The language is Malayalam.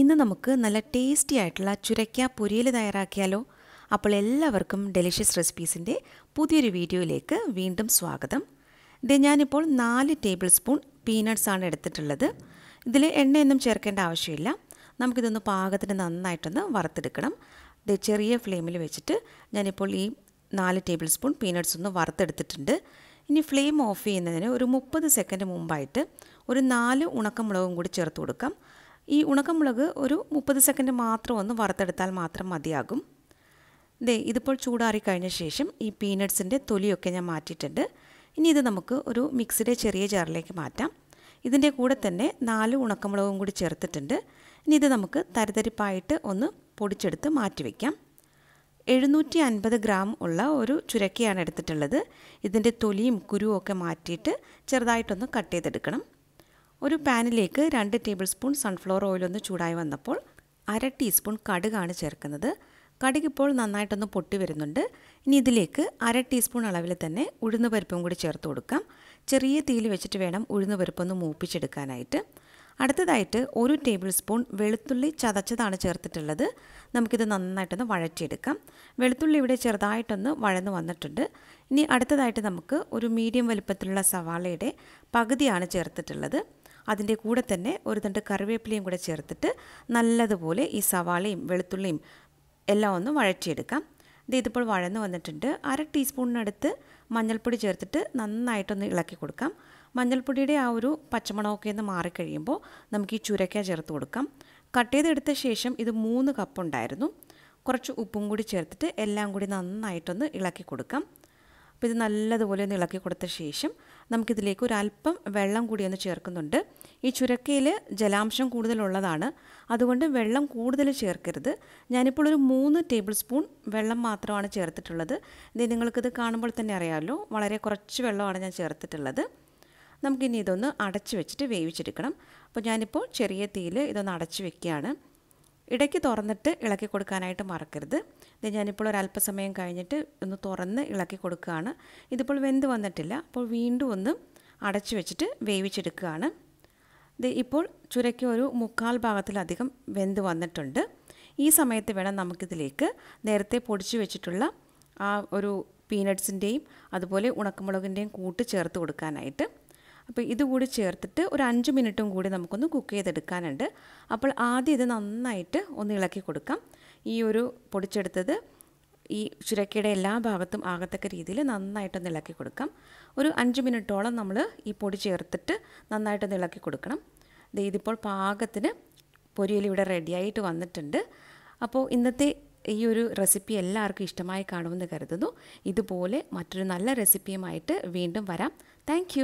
ഇന്ന് നമുക്ക് നല്ല ടേസ്റ്റി ആയിട്ടുള്ള ചുരയ്ക്ക പൊരിയൽ തയ്യാറാക്കിയാലോ അപ്പോൾ എല്ലാവർക്കും ഡെലിഷ്യസ് റെസിപ്പീസിൻ്റെ പുതിയൊരു വീഡിയോയിലേക്ക് വീണ്ടും സ്വാഗതം ഇത് ഞാനിപ്പോൾ നാല് ടേബിൾ സ്പൂൺ പീനട്സ് ആണ് എടുത്തിട്ടുള്ളത് ഇതിൽ എണ്ണയൊന്നും ചേർക്കേണ്ട ആവശ്യമില്ല നമുക്കിതൊന്ന് പാകത്തിന് നന്നായിട്ടൊന്ന് വറുത്തെടുക്കണം ഇത് ചെറിയ ഫ്ലെയിമിൽ വെച്ചിട്ട് ഞാനിപ്പോൾ ഈ നാല് ടേബിൾ സ്പൂൺ പീനട്സ് ഒന്ന് വറുത്തെടുത്തിട്ടുണ്ട് ഇനി ഫ്ലെയിം ഓഫ് ചെയ്യുന്നതിന് ഒരു മുപ്പത് സെക്കൻഡ് മുമ്പായിട്ട് ഒരു നാല് ഉണക്കമുളകും കൂടി ചേർത്ത് കൊടുക്കാം ഈ ഉണക്കമുളക് ഒരു മുപ്പത് സെക്കൻഡ് മാത്രം ഒന്ന് വറുത്തെടുത്താൽ മാത്രം മതിയാകും ദേ ഇതിപ്പോൾ ചൂടാറി കഴിഞ്ഞ ശേഷം ഈ പീനട്ട്സിൻ്റെ തൊലിയൊക്കെ ഞാൻ മാറ്റിയിട്ടുണ്ട് ഇനി ഇത് നമുക്ക് ഒരു മിക്സിയുടെ ചെറിയ ജാറിലേക്ക് മാറ്റാം ഇതിൻ്റെ കൂടെ തന്നെ നാല് ഉണക്കമുളകും കൂടി ചേർത്തിട്ടുണ്ട് ഇനി ഇത് നമുക്ക് തരിതരിപ്പായിട്ട് ഒന്ന് പൊടിച്ചെടുത്ത് മാറ്റിവെക്കാം എഴുന്നൂറ്റി അൻപത് ഗ്രാം ഉള്ള ഒരു ചുരക്കയാണ് എടുത്തിട്ടുള്ളത് ഇതിൻ്റെ തൊലിയും കുരുവും ഒക്കെ മാറ്റിയിട്ട് ചെറുതായിട്ടൊന്ന് കട്ട് ചെയ്തെടുക്കണം ഒരു പാനിലേക്ക് രണ്ട് ടേബിൾ സ്പൂൺ സൺഫ്ലവർ ഓയിൽ ഒന്ന് ചൂടായി വന്നപ്പോൾ അര ടീസ്പൂൺ കടുകാണ് ചേർക്കുന്നത് കടുക് ഇപ്പോൾ നന്നായിട്ടൊന്ന് പൊട്ടി വരുന്നുണ്ട് ഇനി ഇതിലേക്ക് അര ടീസ്പൂൺ അളവിൽ തന്നെ ഉഴുന്ന് പരിപ്പും കൂടി ചേർത്ത് കൊടുക്കാം ചെറിയ തീയിൽ വെച്ചിട്ട് വേണം ഉഴുന്ന് പരിപ്പൊന്ന് മൂപ്പിച്ചെടുക്കാനായിട്ട് അടുത്തതായിട്ട് ഒരു ടേബിൾ സ്പൂൺ വെളുത്തുള്ളി ചതച്ചതാണ് ചേർത്തിട്ടുള്ളത് നമുക്കിത് നന്നായിട്ടൊന്ന് വഴറ്റിയെടുക്കാം വെളുത്തുള്ളി ഇവിടെ ചെറുതായിട്ടൊന്ന് വഴന്ന് വന്നിട്ടുണ്ട് ഇനി അടുത്തതായിട്ട് നമുക്ക് ഒരു മീഡിയം വലുപ്പത്തിലുള്ള സവാളയുടെ പകുതിയാണ് ചേർത്തിട്ടുള്ളത് അതിൻ്റെ കൂടെ തന്നെ ഒരു തണ്ട് കറിവേപ്പിലയും കൂടെ ചേർത്തിട്ട് നല്ലതുപോലെ ഈ സവാളയും വെളുത്തുള്ളിയും എല്ലാം ഒന്ന് വഴറ്റിയെടുക്കാം ഇത് ഇതിപ്പോൾ വഴന്ന് വന്നിട്ടുണ്ട് അര ടീസ്പൂണിനടുത്ത് മഞ്ഞൾപ്പൊടി ചേർത്തിട്ട് നന്നായിട്ടൊന്ന് ഇളക്കി കൊടുക്കാം മഞ്ഞൾപ്പൊടിയുടെ ആ ഒരു പച്ചമണമൊക്കെ ഒന്ന് മാറിക്കഴിയുമ്പോൾ നമുക്ക് ഈ ചുരക്ക ചേർത്ത് കൊടുക്കാം കട്ട് ചെയ്തെടുത്ത ശേഷം ഇത് മൂന്ന് കപ്പ് ഉണ്ടായിരുന്നു കുറച്ച് ഉപ്പും കൂടി ചേർത്തിട്ട് എല്ലാം കൂടി നന്നായിട്ടൊന്ന് ഇളക്കി കൊടുക്കാം അപ്പോൾ ഇത് നല്ലതുപോലെ ഒന്ന് ഇളക്കി കൊടുത്ത ശേഷം നമുക്കിതിലേക്ക് ഒരല്പം വെള്ളം കൂടി ഒന്ന് ചേർക്കുന്നുണ്ട് ഈ ചുരക്കയിൽ ജലാംശം കൂടുതലുള്ളതാണ് അതുകൊണ്ട് വെള്ളം കൂടുതൽ ചേർക്കരുത് ഞാനിപ്പോൾ ഒരു മൂന്ന് ടേബിൾ സ്പൂൺ വെള്ളം മാത്രമാണ് ചേർത്തിട്ടുള്ളത് ഇത് നിങ്ങൾക്കിത് കാണുമ്പോൾ തന്നെ അറിയാമല്ലോ വളരെ കുറച്ച് വെള്ളമാണ് ഞാൻ ചേർത്തിട്ടുള്ളത് നമുക്കിനി ഇതൊന്ന് അടച്ച് വെച്ചിട്ട് വേവിച്ചെടുക്കണം അപ്പോൾ ഞാനിപ്പോൾ ചെറിയ തീയിൽ ഇതൊന്ന് അടച്ച് വെക്കുകയാണ് ഇടയ്ക്ക് തുറന്നിട്ട് ഇളക്കി കൊടുക്കാനായിട്ട് മറക്കരുത് ഇത് ഞാനിപ്പോൾ ഒരു അല്പസമയം കഴിഞ്ഞിട്ട് ഒന്ന് തുറന്ന് ഇളക്കി കൊടുക്കുകയാണ് ഇതിപ്പോൾ വെന്ത് വന്നിട്ടില്ല അപ്പോൾ വീണ്ടും ഒന്ന് അടച്ചു വെച്ചിട്ട് വേവിച്ചെടുക്കുകയാണ് ഇത് ഇപ്പോൾ ചുരയ്ക്ക് ഒരു മുക്കാൽ ഭാഗത്തിലധികം വെന്ത് വന്നിട്ടുണ്ട് ഈ സമയത്ത് വേണം നമുക്കിതിലേക്ക് നേരത്തെ പൊടിച്ചു വെച്ചിട്ടുള്ള ആ ഒരു പീനട്ട്സിൻ്റെയും അതുപോലെ ഉണക്കമുളകിൻ്റെയും കൂട്ട് ചേർത്ത് കൊടുക്കാനായിട്ട് അപ്പോൾ ഇതുകൂടി ചേർത്തിട്ട് ഒരു അഞ്ച് മിനിറ്റും കൂടി നമുക്കൊന്ന് കുക്ക് ചെയ്തെടുക്കാനുണ്ട് അപ്പോൾ ആദ്യം ഇത് നന്നായിട്ട് ഒന്ന് ഇളക്കി കൊടുക്കാം ഈ ഒരു പൊടിച്ചെടുത്തത് ഈ ചുരക്കയുടെ എല്ലാ ഭാഗത്തും ആകത്തക്ക രീതിയിൽ നന്നായിട്ടൊന്ന് ഇളക്കി കൊടുക്കാം ഒരു അഞ്ച് മിനിറ്റോളം നമ്മൾ ഈ പൊടി ചേർത്തിട്ട് നന്നായിട്ടൊന്ന് ഇളക്കി കൊടുക്കണം ഇതിപ്പോൾ പാകത്തിന് പൊരിയൽ ഇവിടെ റെഡിയായിട്ട് വന്നിട്ടുണ്ട് അപ്പോൾ ഇന്നത്തെ ഈ ഒരു റെസിപ്പി എല്ലാവർക്കും ഇഷ്ടമായി കാണുമെന്ന് കരുതുന്നു ഇതുപോലെ മറ്റൊരു നല്ല റെസിപ്പിയുമായിട്ട് വീണ്ടും വരാം താങ്ക്